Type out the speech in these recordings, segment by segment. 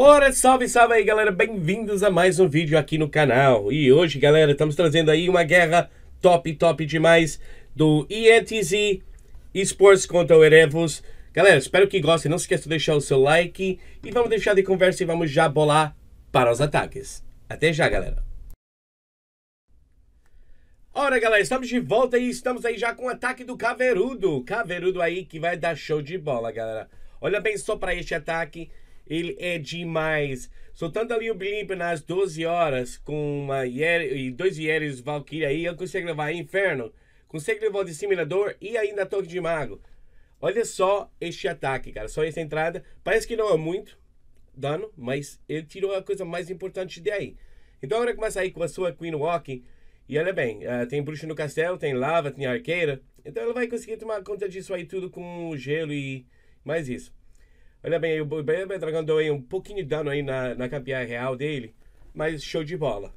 Ora, salve, salve aí, galera! Bem-vindos a mais um vídeo aqui no canal. E hoje, galera, estamos trazendo aí uma guerra top, top demais do ENTZ Esports contra o Erevos. Galera, espero que gostem. Não se esqueça de deixar o seu like e vamos deixar de conversa e vamos já bolar para os ataques. Até já, galera! Ora, galera, estamos de volta e estamos aí já com o ataque do Caverudo. Caverudo aí que vai dar show de bola, galera. Olha bem só para este ataque ele é demais. Soltando ali o blimp nas 12 horas com uma Yere, e dois Yeres Valkyria aí, eu consigo levar Inferno, consigo levar o Dissimulador e ainda Toque de Mago. Olha só este ataque, cara, só essa entrada. Parece que não é muito dano, mas ele tirou a coisa mais importante daí. Então agora começa aí com a sua Queen Walking. E olha bem, uh, tem bruxa no castelo, tem lava, tem arqueira. Então ela vai conseguir tomar conta disso aí tudo com gelo e mais isso. Olha bem, o Bahia Dragão deu aí um pouquinho de dano aí na, na campeã real dele, mas show de bola.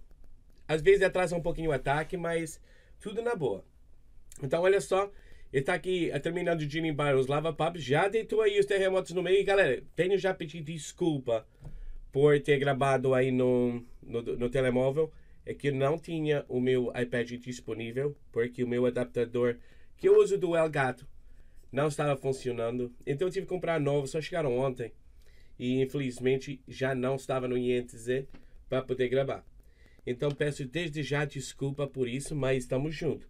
Às vezes atrasa um pouquinho o ataque, mas tudo na boa. Então, olha só, ele tá aqui é, terminando de limpar os lavapapos, já deitou aí os terremotos no meio. E, galera, tenho já pedido desculpa por ter gravado aí no, no, no telemóvel. É que não tinha o meu iPad disponível, porque o meu adaptador que eu uso do Elgato não estava funcionando. Então eu tive que comprar novo, só chegaram ontem. E infelizmente já não estava no INTZ para poder gravar. Então peço desde já desculpa por isso, mas estamos juntos.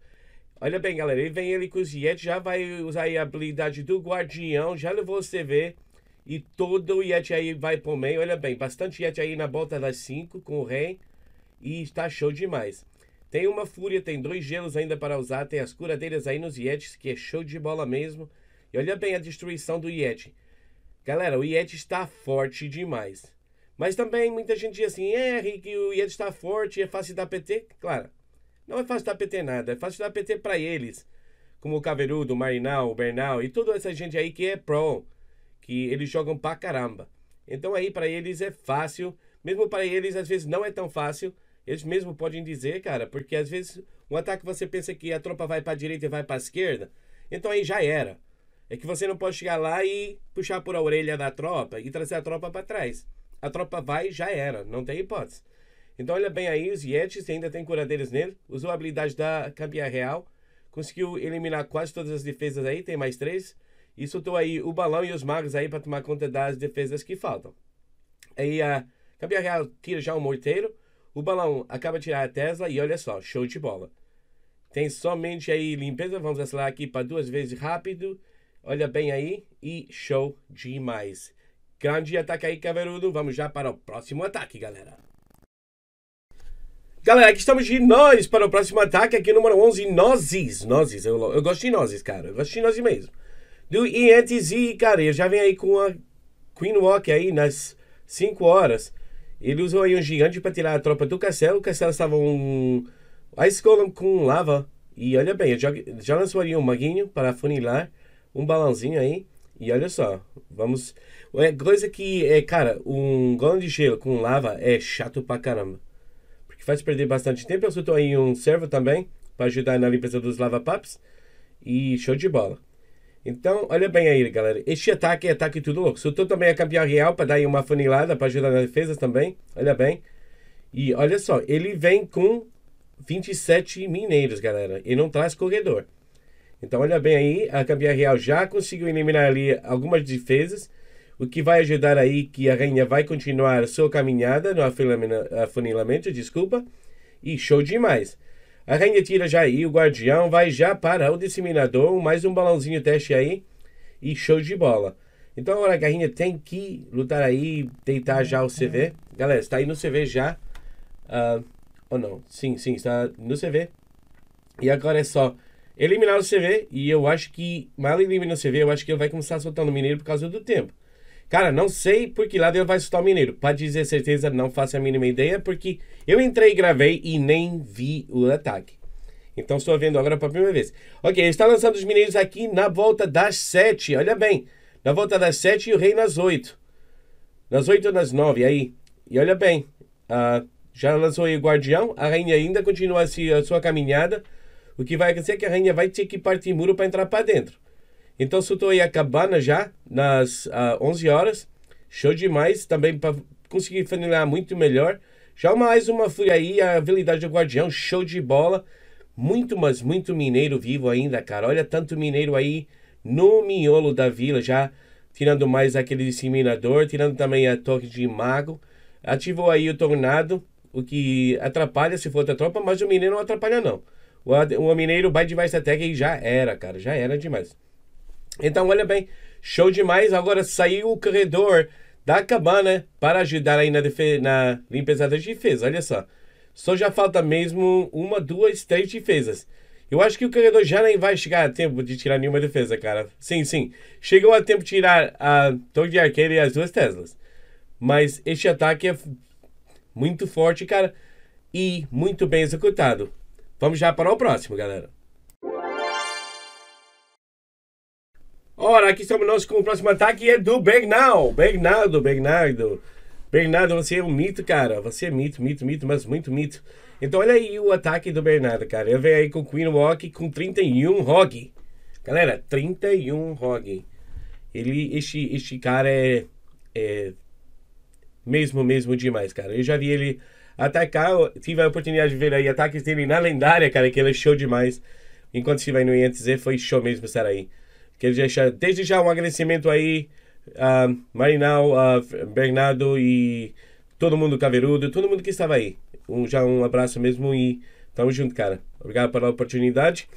Olha bem, galera, ele vem ele com os Yeti, já vai usar a habilidade do Guardião, já levou o CV e todo o Yeti aí vai pro meio. Olha bem, bastante Yeti aí na volta das 5 com o Rei e está show demais. Tem uma fúria, tem dois gelos ainda para usar, tem as curadeiras aí nos Yetis, que é show de bola mesmo. E olha bem a destruição do Yeti. Galera, o Yeti está forte demais. Mas também muita gente diz assim, é, Rick, o Yeti está forte, é fácil dar PT. Claro, não é fácil dar PT nada, é fácil dar PT para eles. Como o Caverudo, o Marinal, o Bernal e toda essa gente aí que é pro, que eles jogam pra caramba. Então aí para eles é fácil, mesmo para eles às vezes não é tão fácil, eles mesmo podem dizer, cara, porque às vezes um ataque você pensa que a tropa vai para direita e vai para esquerda, então aí já era. É que você não pode chegar lá e puxar por a orelha da tropa e trazer a tropa para trás. A tropa vai, já era, não tem hipótese. Então olha bem aí, os Yetis ainda tem curadeiros nele, usou a habilidade da Campeã Real, conseguiu eliminar quase todas as defesas aí, tem mais três, e soltou aí o balão e os magos aí para tomar conta das defesas que faltam. Aí a Campeã Real tira já um morteiro, o balão acaba de tirar a Tesla e olha só, show de bola. Tem somente aí limpeza, vamos acelerar aqui para duas vezes rápido. Olha bem aí e show demais. Grande ataque aí, Caverudo. Vamos já para o próximo ataque, galera. Galera, aqui estamos de nós para o próximo ataque, aqui número 11, nozes. Nozes, eu, eu gosto de nozes, cara. Eu gosto de nozes mesmo. Do Ientes e, cara, eu já venho aí com a Queen Walk aí nas 5 horas. Ele usou aí um gigante para tirar a tropa do castelo. O castelo estava um ice golem com lava. E olha bem, eu já, já lançou ali um maguinho para afunilar, um balãozinho aí. E olha só, vamos. É coisa que é, cara, um golem de gelo com lava é chato pra caramba. Porque faz perder bastante tempo. Eu soltou aí um servo também para ajudar na limpeza dos lava-paps. E show de bola. Então, olha bem aí, galera. Este ataque é ataque tudo louco. Soltou também a campeã real para dar uma funilada, para ajudar na defesa também. Olha bem. E olha só, ele vem com 27 mineiros, galera. E não traz corredor. Então, olha bem aí, a campeã real já conseguiu eliminar ali algumas defesas. O que vai ajudar aí que a rainha vai continuar sua caminhada no afunilamento, afunilamento desculpa. E show demais. A rainha tira já aí, o guardião vai já para o disseminador, mais um balãozinho teste aí e show de bola. Então agora é a rainha tem que lutar aí, deitar já o CV. Galera, está aí no CV já. Uh, ah, ou oh não? Sim, sim, está no CV. E agora é só eliminar o CV e eu acho que, mal elimina o CV, eu acho que ele vai começar a soltar no mineiro por causa do tempo. Cara, não sei por que lado ele vai chutar o Mineiro. Pra dizer certeza, não faço a mínima ideia, porque eu entrei, gravei e nem vi o ataque. Então estou vendo agora pela primeira vez. Ok, ele está lançando os mineiros aqui na volta das 7. Olha bem. Na volta das 7 e o rei nas 8. Nas 8 ou nas 9, aí. E olha bem. já lançou aí o guardião. A rainha ainda continua a sua caminhada. O que vai acontecer é que a rainha vai ter que partir muro para entrar para dentro. Então, se eu estou Cabana né, já, nas uh, ah, 11 horas, show demais. Também para conseguir finalizar muito melhor. Já mais uma fui aí, a Habilidade do Guardião, show de bola. Muito, mas muito mineiro vivo ainda, cara. Olha tanto mineiro aí no miolo da vila, já tirando mais aquele disseminador, tirando também a toque de mago. Ativou aí o tornado, o que atrapalha se for outra tropa, mas o mineiro não atrapalha não. O, o mineiro vai de vai até e já era, cara, já era demais. Então, olha bem, show demais. Agora saiu o corredor da cabana para ajudar aí na, na limpeza das defesas. Olha só, só já falta mesmo uma, duas, três defesas. Eu acho que o corredor já nem vai chegar a tempo de tirar nenhuma defesa, cara. Sim, sim. Chegou a tempo de tirar a torre de arqueiro e as duas Teslas. Mas este ataque é muito forte, cara. E muito bem executado. Vamos já para o próximo, galera. Ora, aqui estamos nós com o próximo ataque é do Bernal. Bernardo, Bernardo. Bernardo, você é um mito, cara. Você é mito, mito, mito, mas muito mito. Então olha aí o ataque do Bernardo, cara. Ele vem aí com Queen Walk com 31 Rog. Galera, 31 Rog. Ele, este, este cara é, é mesmo, mesmo demais, cara. Eu já vi ele atacar, tive a oportunidade de ver aí ataques dele na lendária, cara, que ele é show demais. Enquanto estive aí no INTZ, foi show mesmo estar aí. Quero deixar desde já um agradecimento aí a uh, Marinal, a uh, Bernardo e todo mundo Caveirudo, todo mundo que estava aí. Um, já um abraço mesmo e tamo junto, cara. Obrigado pela oportunidade.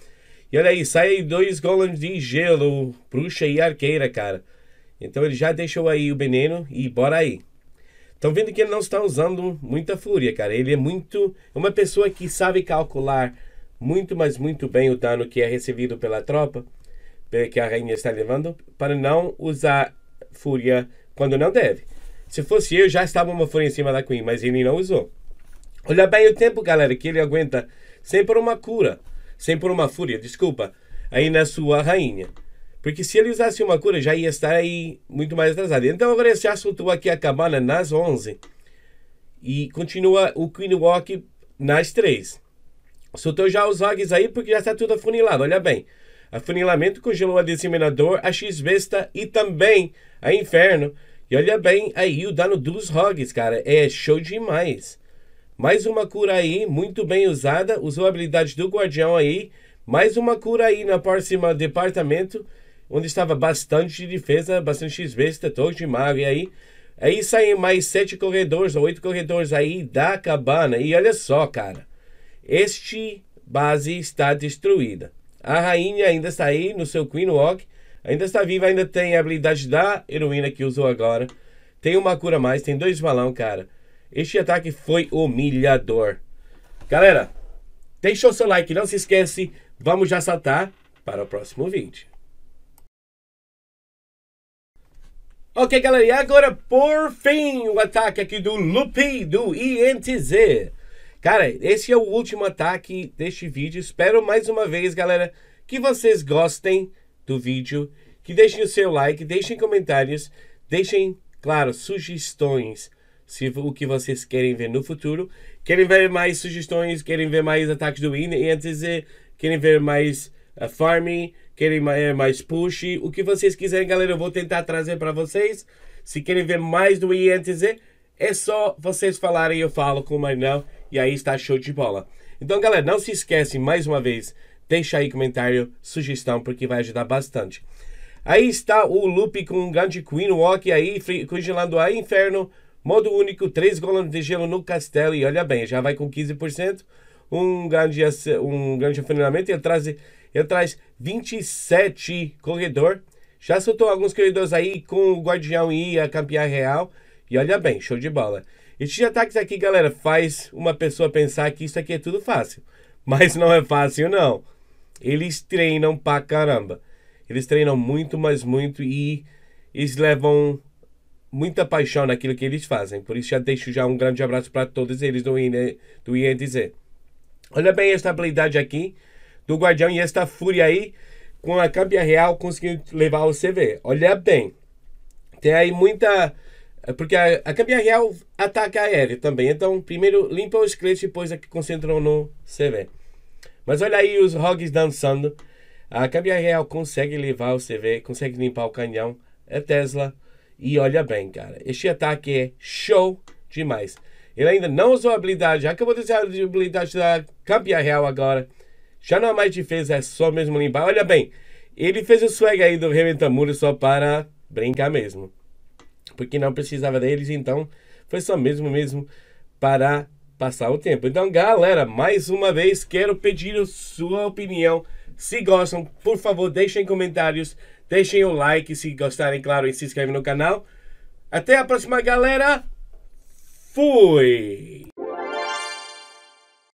E olha aí, sai dois golems de gelo, bruxa e arqueira, cara. Então ele já deixou aí o veneno e bora aí. Estão vendo que ele não está usando muita fúria, cara. Ele é muito. É uma pessoa que sabe calcular muito, mas muito bem o dano que é recebido pela tropa que a rainha está levando para não usar fúria quando não deve. Se fosse eu, já estava uma fúria em cima da Queen, mas ele não usou. Olha bem o tempo, galera, que ele aguenta sem por uma cura, sem por uma fúria, desculpa, aí na sua rainha. Porque se ele usasse uma cura, já ia estar aí muito mais atrasado. Então agora ele já soltou aqui a cabana nas 11. E continua o Queen Walk nas 3. Soltou já os rogues aí porque já está tudo afunilado, olha bem afunilamento congelou a disseminador, a x vesta e também a Inferno. E olha bem aí o dano dos Rogues, cara. É show demais. Mais uma cura aí, muito bem usada. Usou a habilidade do Guardião aí. Mais uma cura aí na próxima departamento, onde estava bastante defesa, bastante x vesta Torre de Mago aí. É aí saem mais sete corredores, ou oito corredores aí da cabana. E olha só, cara. Este base está destruída. A rainha ainda está aí no seu Queen Walk, ainda está viva, ainda tem a habilidade da heroína que usou agora. Tem uma cura a mais, tem dois balão, cara. Este ataque foi humilhador. Galera, deixa o seu like, não se esquece. Vamos já saltar para o próximo vídeo. Ok, galera, e agora por fim o ataque aqui do Lupi do INTZ. Cara, esse é o último ataque deste vídeo. Espero mais uma vez, galera, que vocês gostem do vídeo. Que deixem o seu like, deixem comentários, deixem, claro, sugestões se o que vocês querem ver no futuro. Querem ver mais sugestões, querem ver mais ataques do Win e antes querem ver mais uh, farming, querem mais, eh, mais push, o que vocês quiserem, galera, eu vou tentar trazer para vocês. Se querem ver mais do INTZ, é só vocês falarem, eu falo com o Marinão e aí está show de bola. Então, galera, não se esquece mais uma vez, deixa aí comentário, sugestão, porque vai ajudar bastante. Aí está o loop com um grande Queen Walk aí, congelando a inferno, modo único, três golas de gelo no castelo, e olha bem, já vai com 15%, um grande, um grande afinamento, ele traz, ele traz 27 corredor, já soltou alguns corredores aí com o Guardião e a campeã real, e olha bem, show de bola. Esses ataques tá aqui, galera, faz uma pessoa pensar que isso aqui é tudo fácil. Mas não é fácil, não. Eles treinam pra caramba. Eles treinam muito, mas muito e eles levam muita paixão naquilo que eles fazem. Por isso já deixo já um grande abraço para todos eles do, INE, do INTZ. Olha bem esta habilidade aqui do Guardião e esta fúria aí com a Campeã real conseguindo levar o CV. Olha bem. Tem aí muita é porque a, a real ataca aéreo também. Então, primeiro limpa os esqueleto e depois é que concentram no CV. Mas olha aí os hogs dançando. A cabeça real consegue levar o CV, consegue limpar o canhão, é Tesla. E olha bem, cara. Este ataque é show demais. Ele ainda não usou a habilidade. Acabou de usar a habilidade da cabeça real agora. Já não há mais defesa, é só mesmo limpar. Olha bem, ele fez o swag aí do Reventamuro só para brincar mesmo porque não precisava deles, então foi só mesmo mesmo para passar o tempo. Então, galera, mais uma vez quero pedir a sua opinião. Se gostam, por favor, deixem comentários, deixem o like se gostarem, claro, e se inscrevem no canal. Até a próxima, galera. Fui!